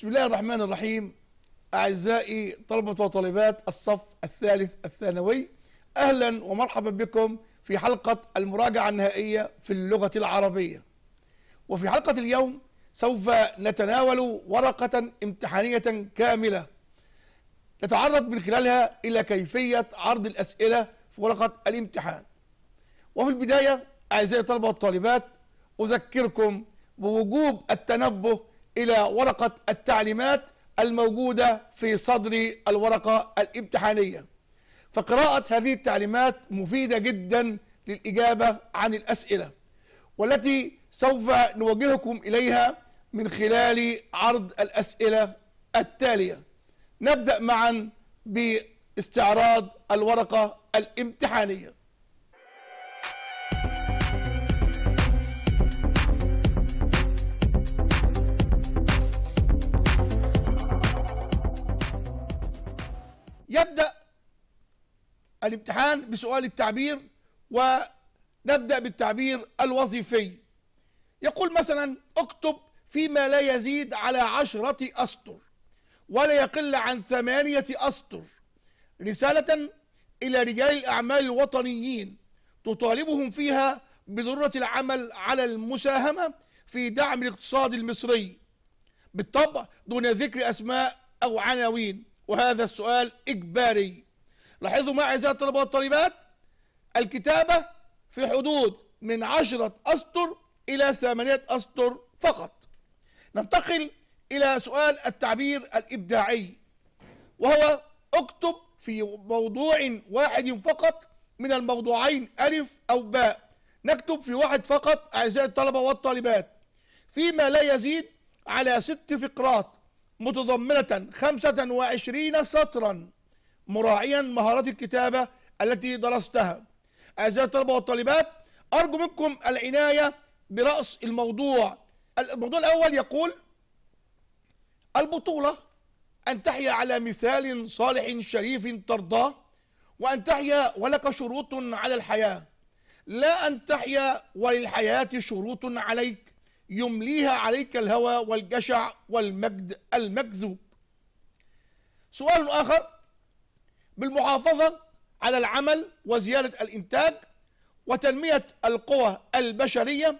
بسم الله الرحمن الرحيم أعزائي طلبة وطالبات الصف الثالث الثانوي أهلا ومرحبا بكم في حلقة المراجعة النهائية في اللغة العربية وفي حلقة اليوم سوف نتناول ورقة امتحانية كاملة نتعرض من خلالها إلى كيفية عرض الأسئلة في ورقة الامتحان وفي البداية أعزائي الطلبة والطالبات أذكركم بوجوب التنبه إلى ورقة التعليمات الموجودة في صدر الورقة الامتحانية فقراءة هذه التعليمات مفيدة جدا للإجابة عن الأسئلة والتي سوف نوجهكم إليها من خلال عرض الأسئلة التالية نبدأ معا باستعراض الورقة الامتحانية يبدأ الامتحان بسؤال التعبير ونبدأ بالتعبير الوظيفي يقول مثلا اكتب فيما لا يزيد على عشرة أسطر ولا يقل عن ثمانية أسطر رسالة إلى رجال الأعمال الوطنيين تطالبهم فيها بضرورة العمل على المساهمة في دعم الاقتصاد المصري بالطبع دون ذكر أسماء أو عناوين وهذا السؤال إجباري لاحظوا معي أعزائي الطلبة والطالبات الكتابة في حدود من عشرة أسطر إلى ثمانية أسطر فقط ننتقل إلى سؤال التعبير الإبداعي وهو اكتب في موضوع واحد فقط من الموضوعين ألف أو باء نكتب في واحد فقط أعزائي الطلبة والطالبات فيما لا يزيد على ست فقرات متضمنة 25 سطرا مراعيا مهارات الكتابة التي درستها أعزائي الطلبة والطالبات أرجو منكم العناية برأس الموضوع الموضوع الأول يقول البطولة أن تحيا على مثال صالح شريف ترضاه وأن تحيا ولك شروط على الحياة لا أن تحيا وللحياة شروط عليك يمليها عليك الهوى والجشع والمجد المكذوب سؤال آخر بالمحافظة على العمل وزيادة الإنتاج وتنمية القوى البشرية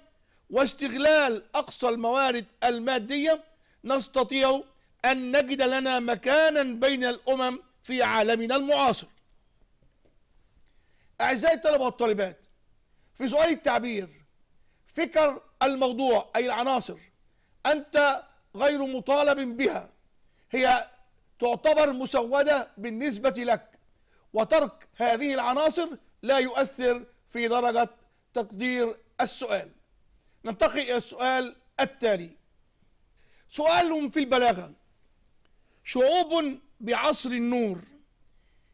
واستغلال أقصى الموارد المادية نستطيع أن نجد لنا مكانا بين الأمم في عالمنا المعاصر أعزائي الطلبة والطالبات في سؤال التعبير فكر الموضوع أي العناصر أنت غير مطالب بها هي تعتبر مسودة بالنسبة لك وترك هذه العناصر لا يؤثر في درجة تقدير السؤال ننتقل إلى السؤال التالي سؤال في البلاغة شعوب بعصر النور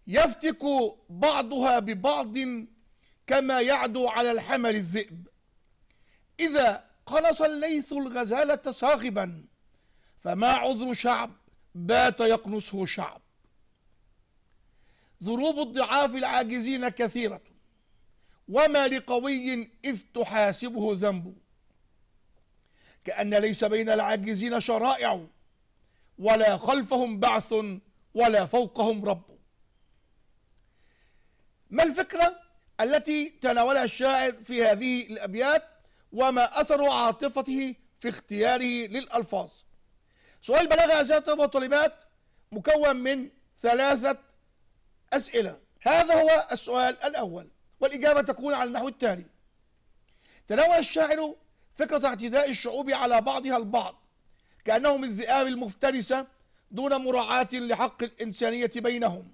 يفتك بعضها ببعض كما يعدو على الحمل الذئب إذا قلص الليث الغزالة صاغبا فما عذر شعب بات يقنصه شعب ضروب الضعاف العاجزين كثيرة وما لقوي إذ تحاسبه ذنب كأن ليس بين العاجزين شرائع ولا خلفهم بعث ولا فوقهم رب ما الفكرة التي تناولها الشاعر في هذه الأبيات وما أثر عاطفته في اختياره للألفاظ سؤال البلاغة يا أسئلة وطالبات مكون من ثلاثة أسئلة هذا هو السؤال الأول والإجابة تكون على النحو التالي تناول الشاعر فكرة اعتداء الشعوب على بعضها البعض كأنهم الذئاب المفترسة دون مراعاة لحق الإنسانية بينهم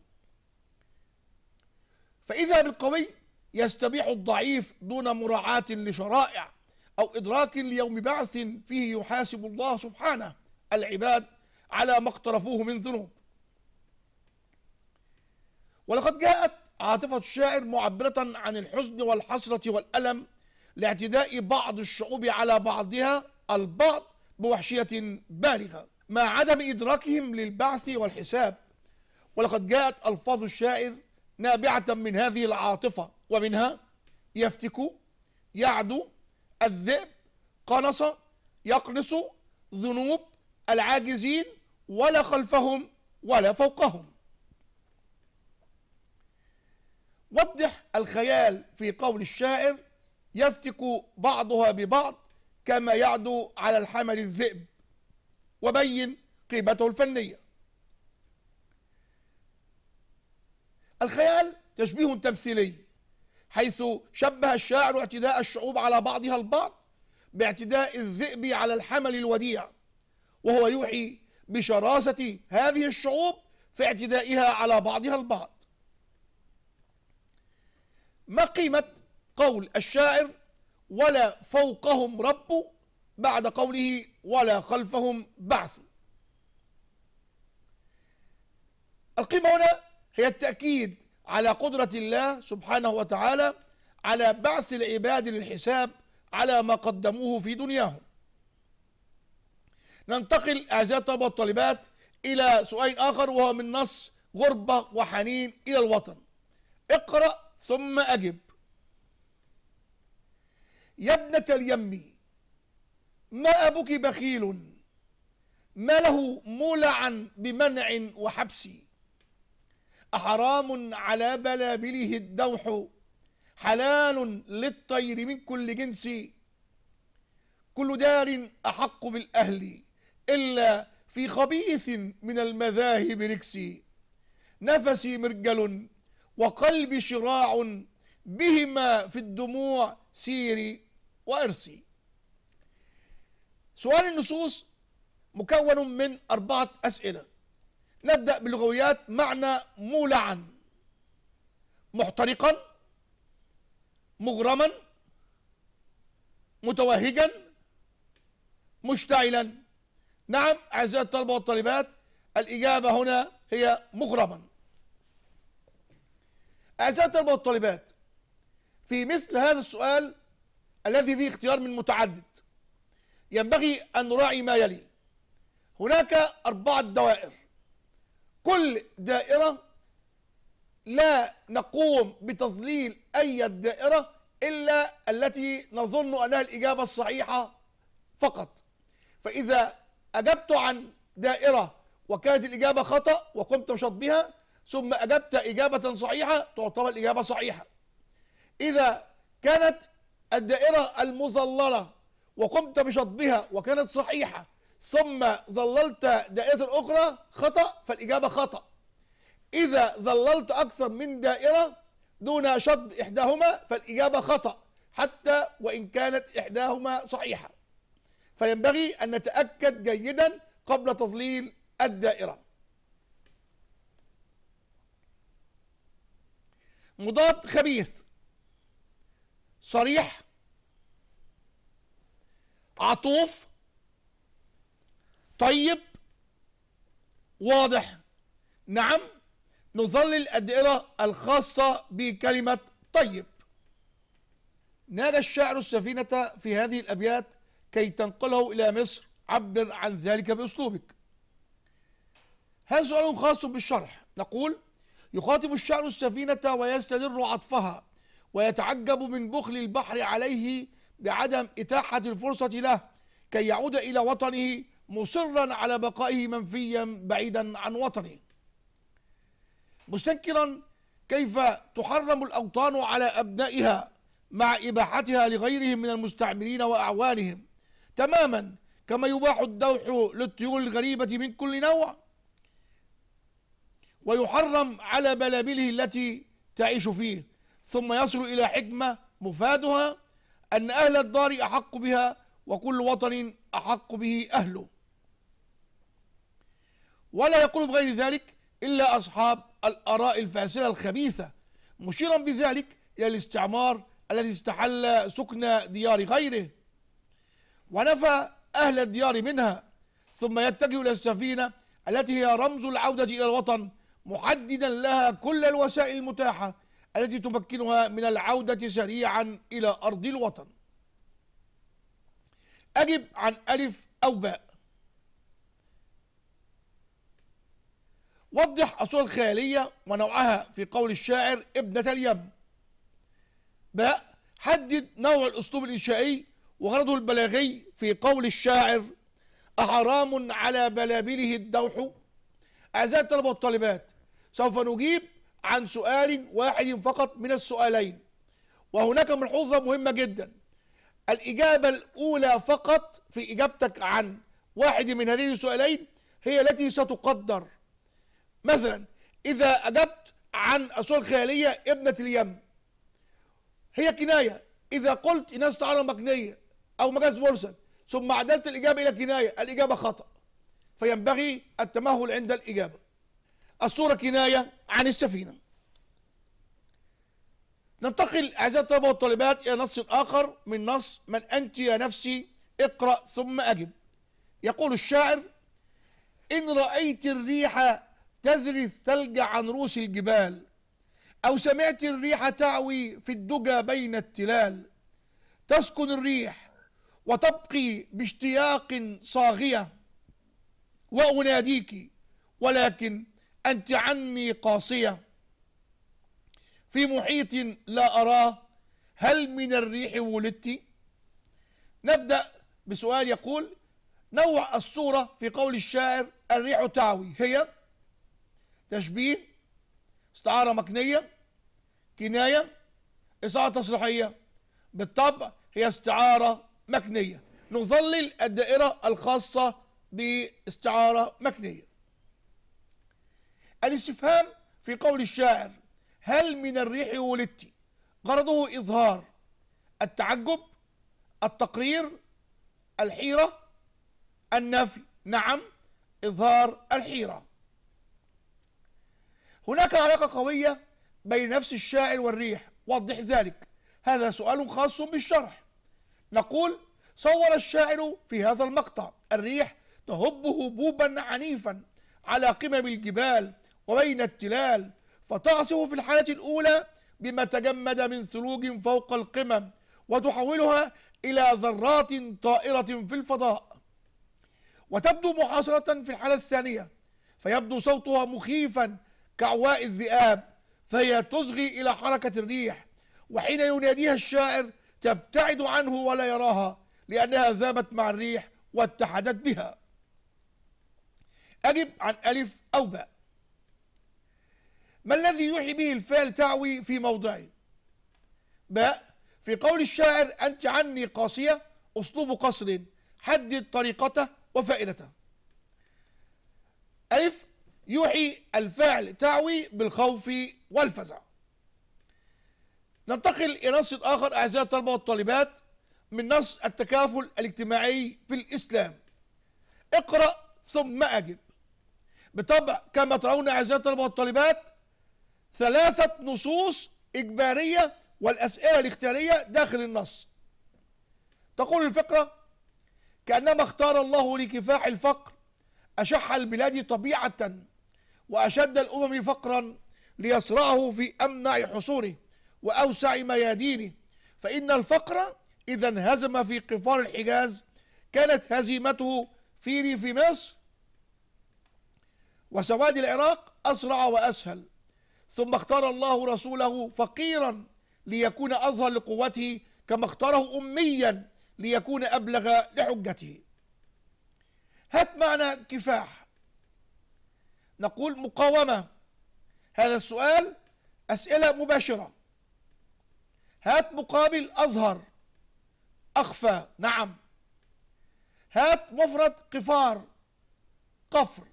فإذا بالقوي يستبيح الضعيف دون مراعاة لشرائع أو إدراك ليوم بعث فيه يحاسب الله سبحانه العباد على ما اقترفوه من ذنوب ولقد جاءت عاطفة الشاعر معبرة عن الحزن والحسرة والألم لاعتداء بعض الشعوب على بعضها البعض بوحشية بالغة مع عدم إدراكهم للبعث والحساب ولقد جاءت ألفاظ الشاعر نابعة من هذه العاطفة ومنها يفتك يعدو الذئب قنص يقنص ذنوب العاجزين ولا خلفهم ولا فوقهم وضح الخيال في قول الشاعر يفتك بعضها ببعض كما يعدو على الحمل الذئب وبين قيمته الفنية الخيال تشبيه تمثيلي حيث شبه الشاعر اعتداء الشعوب على بعضها البعض باعتداء الذئب على الحمل الوديع وهو يوحي بشراسة هذه الشعوب في اعتدائها على بعضها البعض ما قيمة قول الشاعر ولا فوقهم رب بعد قوله ولا خلفهم بعث القيمة هنا هي التأكيد على قدرة الله سبحانه وتعالى على بعث العباد للحساب على ما قدموه في دنياهم ننتقل أعزائي الطلبة والطالبات إلى سؤال آخر وهو من نص غربة وحنين إلى الوطن اقرأ ثم أجب يا ابنة اليم ما أبوك بخيل ما له مولعا بمنع وحبس أحرام على بلابله الدوح حلال للطير من كل جنس كل دار أحق بالأهل إلا في خبيث من المذاهب ركسي نفسي مرجل وقلبي شراع بهما في الدموع سيري وإرسي سؤال النصوص مكون من أربعة أسئلة نبدأ باللغويات معنى مولعا محترقا مغرما متوهجا مشتعلا نعم أعزائي الطلبة والطالبات الإجابة هنا هي مغرما أعزائي الطلبة والطالبات في مثل هذا السؤال الذي فيه اختيار من متعدد ينبغي أن نراعي ما يلي هناك أربعة دوائر كل دائرة لا نقوم بتظليل أي دائرة إلا التي نظن أنها الإجابة الصحيحة فقط فإذا أجبت عن دائرة وكانت الإجابة خطأ وقمت بشطبها ثم أجبت إجابة صحيحة تعتبر الإجابة صحيحة إذا كانت الدائرة المظللة وقمت بشطبها وكانت صحيحة ثم ظللت دائرة أخرى خطأ فالإجابة خطأ إذا ظللت أكثر من دائرة دون شطب إحداهما فالإجابة خطأ حتى وإن كانت إحداهما صحيحة فينبغي أن نتأكد جيدا قبل تظليل الدائرة مضاد خبيث صريح عطوف طيب واضح نعم نظل الأدئرة الخاصة بكلمة طيب نادى الشاعر السفينة في هذه الأبيات كي تنقله إلى مصر عبر عن ذلك بأسلوبك هذا سؤال خاص بالشرح نقول يخاطب الشعر السفينة ويستدر عطفها ويتعجب من بخل البحر عليه بعدم إتاحة الفرصة له كي يعود إلى وطنه مصرا على بقائه منفيا بعيدا عن وطنه مستنكرا كيف تحرم الأوطان على أبنائها مع إباحتها لغيرهم من المستعمرين وأعوانهم تماما كما يباح الدوح للطيور الغريبة من كل نوع ويحرم على بلابله التي تعيش فيه ثم يصل إلى حكمة مفادها أن أهل الدار أحق بها وكل وطن أحق به أهله ولا يقول بغير ذلك إلا أصحاب الآراء الفاسدة الخبيثة مشيرا بذلك إلى الاستعمار الذي استحل سكن ديار غيره ونفى أهل الديار منها ثم يتجه إلى السفينة التي هي رمز العودة إلى الوطن محددا لها كل الوسائل المتاحة التي تمكنها من العودة سريعا إلى أرض الوطن أجب عن ألف أو باء وضح أصول الخيالية ونوعها في قول الشاعر ابنة اليم باء حدد نوع الأسلوب الإنشائي وغرضه البلاغي في قول الشاعر أحرام على بلابله الدوح أعزائي الطلبة والطالبات سوف نجيب عن سؤال واحد فقط من السؤالين وهناك ملحوظة مهمة جدا الإجابة الأولى فقط في إجابتك عن واحد من هذين السؤالين هي التي ستقدر مثلا إذا أجبت عن أصول خيالية ابنة اليم هي كناية إذا قلت ناس تعارى مجنية أو مجاز مرسل ثم عدلت الإجابة إلى كناية الإجابة خطأ فينبغي التمهل عند الإجابة الصورة كناية عن السفينة ننتقل أعزائي الطلبة والطالبات إلى نص آخر من نص من أنت يا نفسي اقرأ ثم أجب يقول الشاعر إن رأيت الريح تذري الثلج عن رؤوس الجبال أو سمعت الريح تعوي في الدجى بين التلال تسكن الريح وتبقي باشتياق صاغية وأناديك ولكن أنت عني قاصية في محيط لا أراه هل من الريح ولدت نبدأ بسؤال يقول نوع الصورة في قول الشاعر الريح تعوي هي تشبيه استعارة مكنية كناية إساءة تصريحية بالطبع هي استعارة مكنية نظلل الدائرة الخاصة باستعارة مكنية الاستفهام في قول الشاعر هل من الريح ولدت غرضه إظهار التعجب التقرير الحيرة النفي نعم إظهار الحيرة هناك علاقة قوية بين نفس الشاعر والريح وضح ذلك هذا سؤال خاص بالشرح نقول صور الشاعر في هذا المقطع الريح تهب هبوبا عنيفا على قمم الجبال وبين التلال فتعصف في الحالة الأولى بما تجمد من ثلوج فوق القمم وتحولها إلى ذرات طائرة في الفضاء وتبدو محاصرة في الحالة الثانية فيبدو صوتها مخيفا كعواء الذئاب فهي تصغي إلى حركة الريح وحين يناديها الشاعر تبتعد عنه ولا يراها لأنها ذابت مع الريح واتحدت بها أجب عن ألف أو باء ما الذي يوحي به الفعل تعوي في موضعه باء في قول الشاعر أنت عني قاسية أسلوب قصر حدد طريقته وفائدته ألف يوحي الفعل تعوي بالخوف والفزع ننتقل إلى نص آخر أعزائي الطلبة والطالبات من نص التكافل الاجتماعي في الإسلام اقرأ ثم أجب بطبع كما ترون أعزائي الطلبة والطالبات ثلاثة نصوص إجبارية والأسئلة الاختيارية داخل النص تقول الفقرة كأنما اختار الله لكفاح الفقر أشح البلاد طبيعة وأشد الأمم فقرا ليصرعه في أمنع حصونه وأوسع ميادينه فإن الفقر إذا انهزم في قفار الحجاز كانت هزيمته في ريف مصر وسواد العراق أسرع وأسهل ثم اختار الله رسوله فقيرا ليكون أظهر لقوته كما اختاره أميا ليكون أبلغ لحجته هات معنى كفاح نقول مقاومة هذا السؤال أسئلة مباشرة هات مقابل أظهر أخفى نعم هات مفرد قفار قفر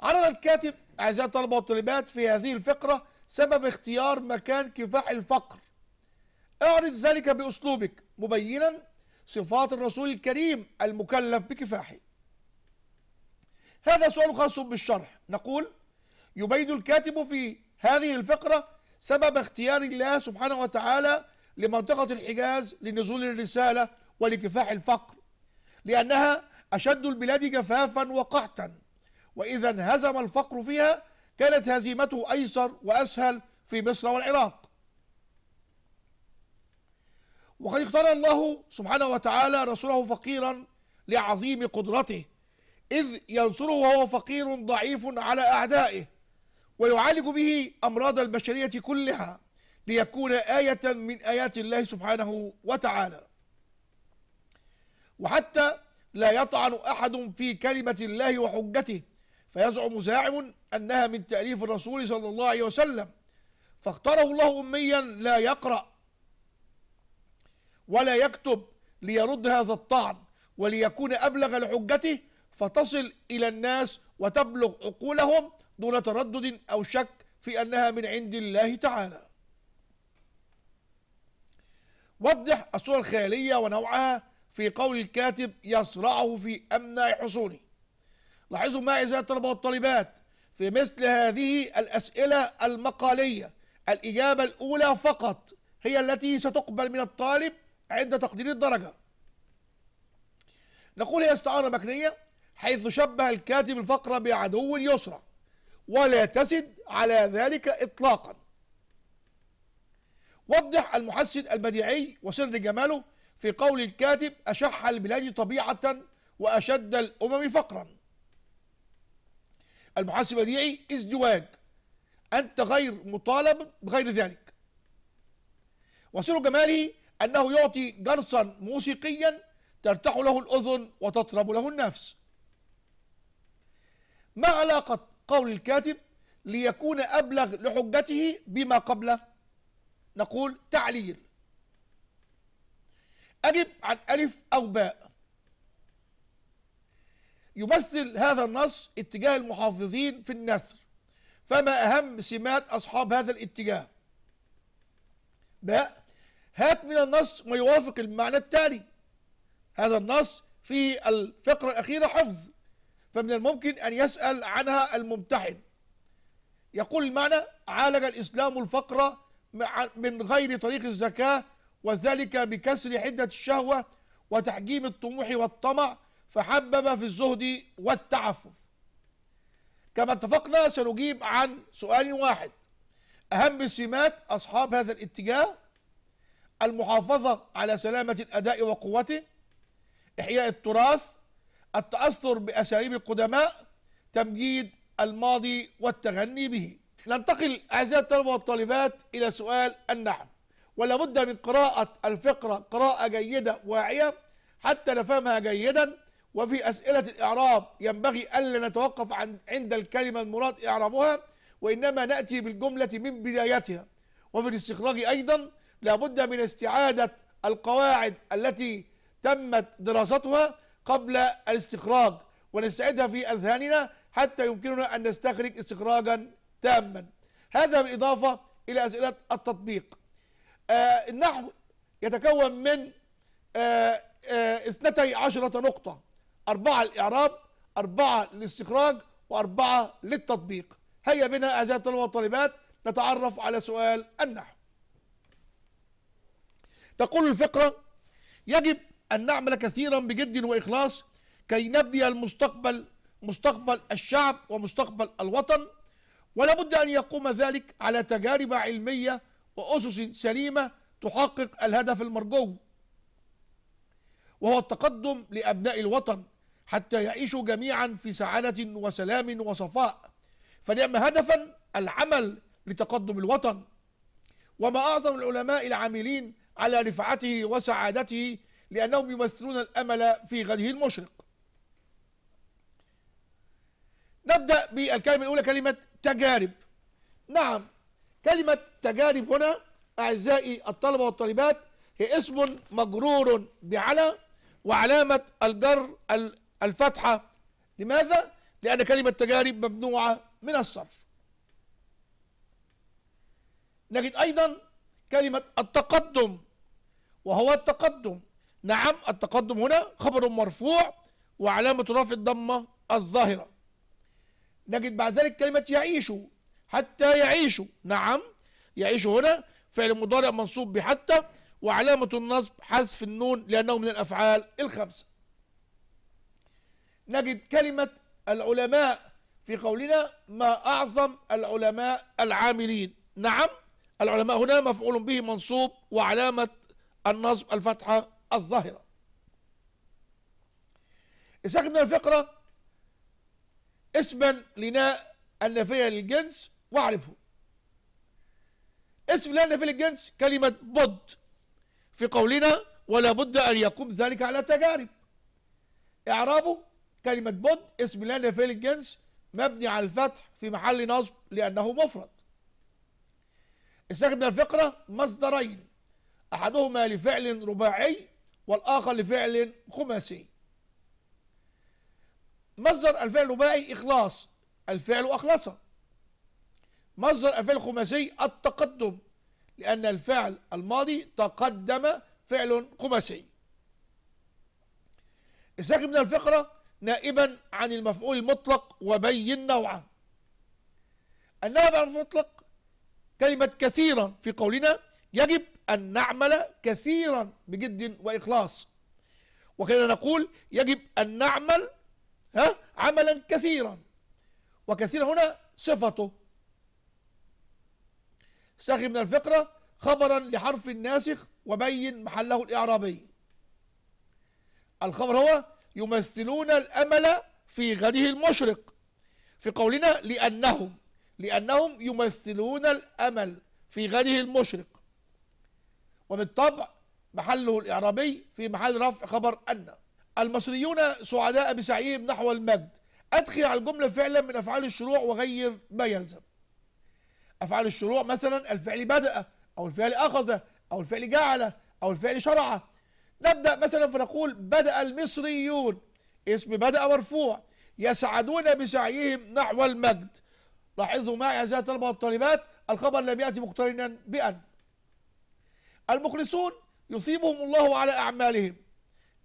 عرض الكاتب أعزائي الطلبة والطالبات في هذه الفقرة سبب اختيار مكان كفاح الفقر اعرض ذلك بأسلوبك مبينا صفات الرسول الكريم المكلف بكفاحه هذا سؤال خاص بالشرح نقول يبين الكاتب في هذه الفقرة سبب اختيار الله سبحانه وتعالى لمنطقة الحجاز لنزول الرسالة ولكفاح الفقر لأنها أشد البلاد جفافا وقحطا وإذا انهزم الفقر فيها كانت هزيمته أيسر وأسهل في مصر والعراق وقد اختار الله سبحانه وتعالى رسوله فقيرا لعظيم قدرته إذ ينصره وهو فقير ضعيف على أعدائه ويعالج به أمراض البشرية كلها ليكون آية من آيات الله سبحانه وتعالى وحتى لا يطعن أحد في كلمة الله وحجته فيزعم زاعم أنها من تأليف الرسول صلى الله عليه وسلم فاختاره الله أميا لا يقرأ ولا يكتب ليرد هذا الطعن وليكون أبلغ لحجته فتصل إلى الناس وتبلغ عقولهم دون تردد أو شك في أنها من عند الله تعالى وضح الصورة الخيالية ونوعها في قول الكاتب يصرعه في أمنع حصونه لاحظوا ما إذا الطلبة والطالبات في مثل هذه الأسئلة المقالية الإجابة الأولى فقط هي التي ستقبل من الطالب عند تقدير الدرجة نقول هي استعارة مكنية حيث شبه الكاتب الفقرة بعدو يسرى ولا تسد على ذلك إطلاقا وضح المحسن البديعي وسر جماله في قول الكاتب أشح البلاد طبيعة وأشد الأمم فقرا المحسن البديعي ازدواج أنت غير مطالب بغير ذلك وسر جماله أنه يعطي جرسا موسيقيا ترتاح له الأذن وتطرب له النفس ما علاقة قول الكاتب ليكون أبلغ لحجته بما قبله نقول تعليل أجب عن ألف أو باء يمثل هذا النص اتجاه المحافظين في النثر فما أهم سمات أصحاب هذا الاتجاه باء هات من النص ما يوافق المعنى التالي هذا النص في الفقرة الأخيرة حفظ فمن الممكن أن يسأل عنها الممتحن يقول المعنى عالج الإسلام الفقر من غير طريق الزكاة وذلك بكسر حدة الشهوة وتحجيم الطموح والطمع فحبب في الزهد والتعفف كما اتفقنا سنجيب عن سؤال واحد أهم سمات أصحاب هذا الاتجاه المحافظة على سلامة الأداء وقوته إحياء التراث التأثر بأساليب القدماء تمجيد الماضي والتغني به ننتقل أعزائي الطلبة والطالبات إلى سؤال النحو ولا بد من قراءة الفقرة قراءة جيدة واعية حتى نفهمها جيدا وفي أسئلة الإعراب ينبغي ألا نتوقف عن عند الكلمة المراد إعرابها وإنما نأتي بالجملة من بدايتها وفي الاستخراج أيضا لابد من استعادة القواعد التي تمت دراستها قبل الاستخراج ونستعدها في أذهاننا حتى يمكننا أن نستخرج استخراجا تاما هذا بالإضافة إلى أسئلة التطبيق آه النحو يتكون من آه آه اثنتي عشرة نقطة أربعة الإعراب أربعة للاستخراج وأربعة للتطبيق هيا بنا أعزائي الطلبة والطالبات نتعرف على سؤال النحو تقول الفقرة يجب أن نعمل كثيرا بجد وإخلاص كي نبني المستقبل مستقبل الشعب ومستقبل الوطن ولا بد أن يقوم ذلك على تجارب علمية وأسس سليمة تحقق الهدف المرجو وهو التقدم لأبناء الوطن حتى يعيشوا جميعا في سعادة وسلام وصفاء فنعم هدفا العمل لتقدم الوطن وما أعظم العلماء العاملين على رفعته وسعادته لأنهم يمثلون الأمل في غده المشرق نبدأ بالكلمة الأولى كلمة تجارب نعم كلمة تجارب هنا أعزائي الطلبة والطالبات هي اسم مجرور بعلى وعلامة الجر الفتحة لماذا؟ لأن كلمة تجارب ممنوعة من الصرف نجد أيضا كلمة التقدم وهو التقدم نعم التقدم هنا خبر مرفوع وعلامة رفع الضمة الظاهرة نجد بعد ذلك كلمة يعيش حتى يعيش نعم يعيش هنا فعل مضارع منصوب بحتى وعلامة النصب حذف النون لأنه من الأفعال الخمسة نجد كلمة العلماء في قولنا ما أعظم العلماء العاملين نعم العلماء هنا مفعول به منصوب وعلامة النصب الفتحة الظاهرة إذا أخذنا الفقرة اسما لنا النافية للجنس واعرفه اسم لا نافية للجنس كلمة بد في قولنا ولا بد أن يقوم ذلك على تجارب إعرابه كلمة بد اسم لا نافية للجنس مبني على الفتح في محل نصب لأنه مفرد استخدم الفقرة مصدرين أحدهما لفعل رباعي والآخر لفعل خماسي مصدر الفعل الرباعي إخلاص الفعل أخلص مصدر الفعل الخماسي التقدم لأن الفعل الماضي تقدم فعل خماسي استخدم من الفقرة نائبا عن المفعول المطلق وبين نوعه النائب عن المطلق كلمة كثيرا في قولنا يجب أن نعمل كثيرا بجد وإخلاص وكنا نقول يجب أن نعمل ها عملا كثيرا وكثيرا هنا صفته ساخي من الفقرة خبرا لحرف ناسخ وبين محله الإعرابي الخبر هو يمثلون الأمل في غده المشرق في قولنا لأنهم لأنهم يمثلون الأمل في غده المشرق وبالطبع محله الإعرابي في محل رفع خبر أن المصريون سعداء بسعيهم نحو المجد أدخل على الجملة فعلا من أفعال الشروع وغير ما يلزم أفعال الشروع مثلا الفعل بدأ أو الفعل أخذ أو الفعل جعل أو الفعل شرع نبدأ مثلا فنقول بدأ المصريون اسم بدأ مرفوع يسعدون بسعيهم نحو المجد لاحظوا معي أعزائي الطلبة والطالبات الخبر لم يأتي مقترنا بأن المخلصون يصيبهم الله على أعمالهم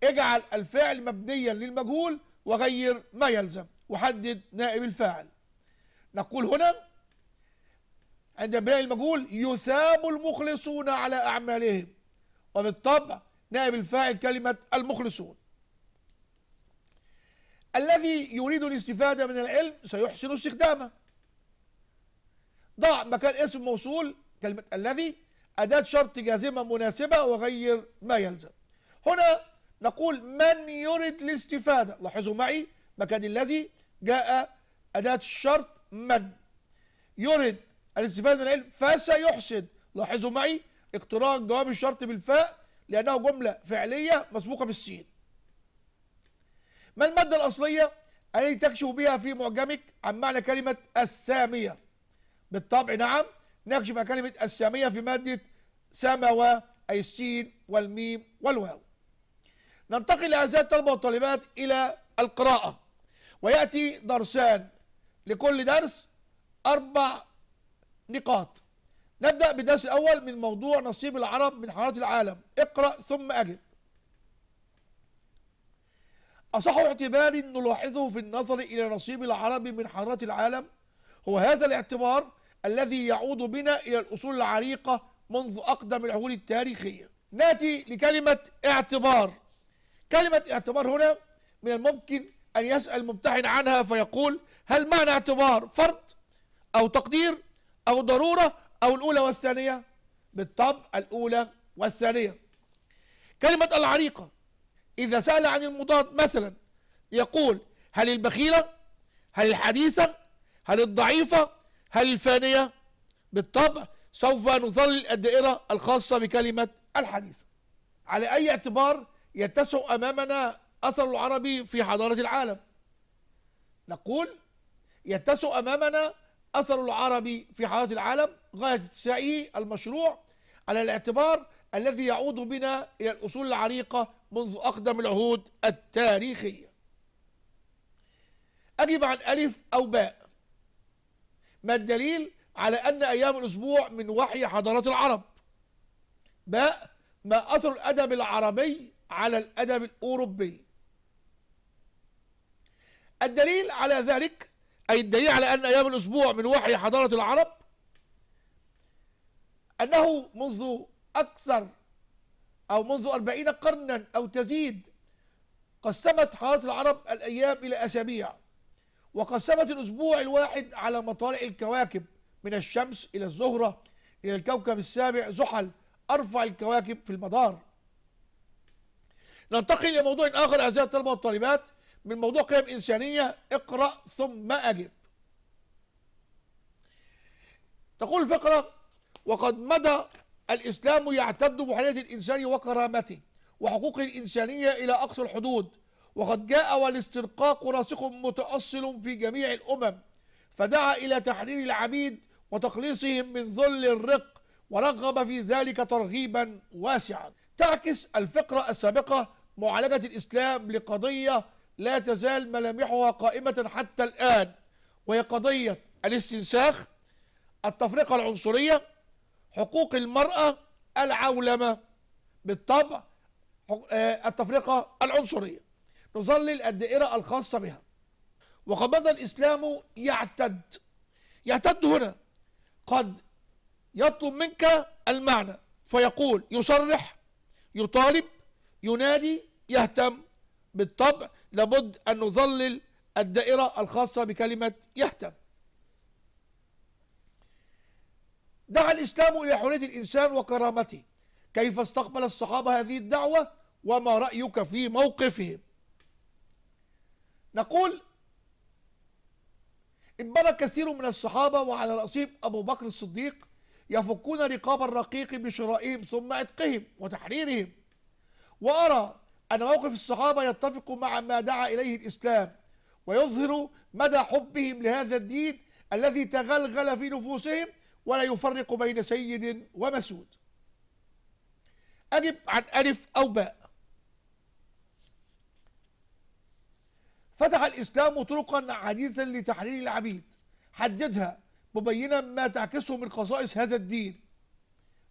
اجعل الفاعل مبنيا للمجهول وغير ما يلزم وحدد نائب الفاعل نقول هنا عند بناء المجهول يثاب المخلصون على أعمالهم وبالطبع نائب الفاعل كلمة المخلصون الذي يريد الاستفادة من العلم سيحسن استخدامه ضع مكان اسم موصول كلمة الذي أداة شرط جازمة مناسبة وغير ما يلزم هنا نقول من يرد الاستفادة لاحظوا معي مكان الذي جاء أداة الشرط من يرد الاستفادة من العلم فسيحسن لاحظوا معي اقتران جواب الشرط بالفاء لأنه جملة فعلية مسبوقة بالسين ما المادة الأصلية التي تكشف بها في معجمك عن معنى كلمة السامية بالطبع نعم نكشف كلمة السامية في مادة سماوة أي السين والميم والواو ننتقل أعزائي الطلبة والطالبات إلى القراءة ويأتي درسان لكل درس أربع نقاط نبدأ بالدرس الأول من موضوع نصيب العرب من حضارة العالم اقرأ ثم أجب أصح اعتبار نلاحظه في النظر إلى نصيب العرب من حضارة العالم هو هذا الاعتبار الذي يعود بنا إلى الأصول العريقة منذ أقدم العهود التاريخية نأتي لكلمة اعتبار كلمة اعتبار هنا من الممكن أن يسأل ممتحن عنها فيقول هل معنى اعتبار فرض أو تقدير أو ضرورة أو الأولى والثانية بالطبع الأولى والثانية كلمة العريقة إذا سأل عن المضاد مثلا يقول هل البخيلة هل الحديثة هل الضعيفة هل الفانية بالطبع سوف نظل الدائرة الخاصة بكلمة الحديث على أي اعتبار يتسع أمامنا أثر العربي في حضارة العالم نقول يتسع أمامنا أثر العربي في حضارة العالم غاية اتساعه المشروع على الاعتبار الذي يعود بنا إلى الأصول العريقة منذ أقدم العهود التاريخية أجب عن ألف أو باء ما الدليل على أن أيام الأسبوع من وحي حضارات العرب باء ما أثر الأدب العربي على الأدب الأوروبي الدليل على ذلك أي الدليل على أن أيام الأسبوع من وحي حضارة العرب أنه منذ أكثر أو منذ أربعين قرنا أو تزيد قسمت حضارة العرب الأيام إلى أسابيع وقسمت الأسبوع الواحد على مطالع الكواكب من الشمس إلى الزهرة إلى الكوكب السابع زحل أرفع الكواكب في المدار ننتقل إلى موضوع آخر أعزائي الطلبة والطالبات من موضوع قيم إنسانية اقرأ ثم أجب تقول الفقرة وقد مدى الإسلام يعتد بحرية الإنسان وكرامته وحقوق الإنسانية إلى أقصى الحدود وقد جاء والاسترقاق راسخ متأصل في جميع الأمم فدعا إلى تحرير العبيد وتخليصهم من ذل الرق ورغب في ذلك ترغيبا واسعا تعكس الفقرة السابقة معالجة الإسلام لقضية لا تزال ملامحها قائمة حتى الآن وهي قضية الاستنساخ التفرقة العنصرية حقوق المرأة العولمة بالطبع آه، التفرقة العنصرية نظلل الدائرة الخاصة بها وقد بدأ الإسلام يعتد يعتد هنا قد يطلب منك المعنى فيقول يصرح يطالب ينادي يهتم بالطبع لابد أن نظلل الدائرة الخاصة بكلمة يهتم دعا الإسلام إلى حرية الإنسان وكرامته كيف استقبل الصحابة هذه الدعوة وما رأيك في موقفهم نقول انبذ كثير من الصحابة وعلى رأسهم أبو بكر الصديق يفكون رقاب الرقيق بشرائهم ثم عتقهم وتحريرهم وأرى أن موقف الصحابة يتفق مع ما دعا إليه الإسلام ويظهر مدى حبهم لهذا الدين الذي تغلغل في نفوسهم ولا يفرق بين سيد ومسود أجب عن ألف أو باء فتح الإسلام طرقا عديدة لتحرير العبيد حددها مبينا ما تعكسه من خصائص هذا الدين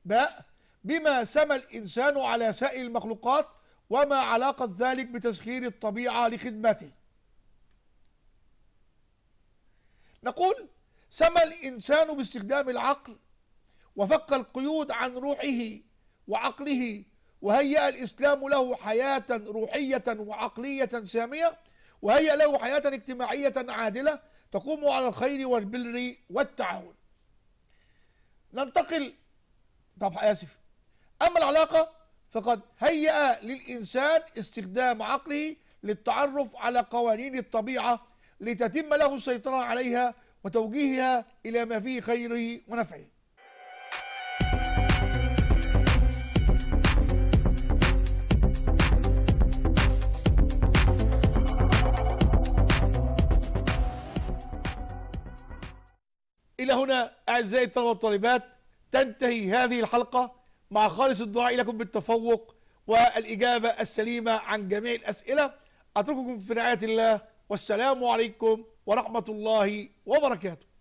باء بما سمى الإنسان على سائر المخلوقات وما علاقة ذلك بتسخير الطبيعة لخدمته نقول سمى الإنسان باستخدام العقل وفك القيود عن روحه وعقله وهيأ الإسلام له حياة روحية وعقلية سامية وهيأ له حياة اجتماعية عادلة تقوم على الخير والبر والتعاون ننتقل طب آسف أما العلاقة فقد هيأ للإنسان استخدام عقله للتعرف على قوانين الطبيعة لتتم له السيطرة عليها وتوجيهها إلى ما فيه خيره ونفعه إلى هنا أعزائي الطلبة والطالبات تنتهي هذه الحلقة مع خالص الدعاء لكم بالتفوق والإجابة السليمة عن جميع الأسئلة أترككم في رعاية الله والسلام عليكم ورحمة الله وبركاته